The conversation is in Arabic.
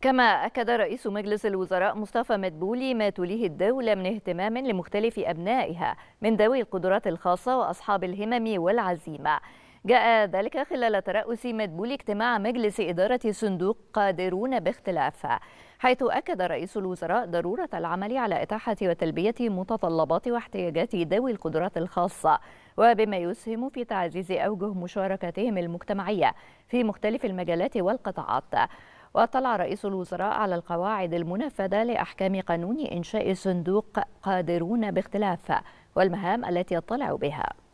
كما أكد رئيس مجلس الوزراء مصطفى مدبولي ما توليه الدولة من اهتمام لمختلف أبنائها من ذوي القدرات الخاصة وأصحاب الهمم والعزيمة جاء ذلك خلال ترأس مدبولي اجتماع مجلس إدارة صندوق قادرون باختلاف حيث أكد رئيس الوزراء ضرورة العمل على إتاحة وتلبية متطلبات واحتياجات ذوي القدرات الخاصة وبما يسهم في تعزيز أوجه مشاركتهم المجتمعية في مختلف المجالات والقطاعات واطلع رئيس الوزراء على القواعد المنفذة لأحكام قانون إنشاء صندوق قادرون باختلاف والمهام التي يطلع بها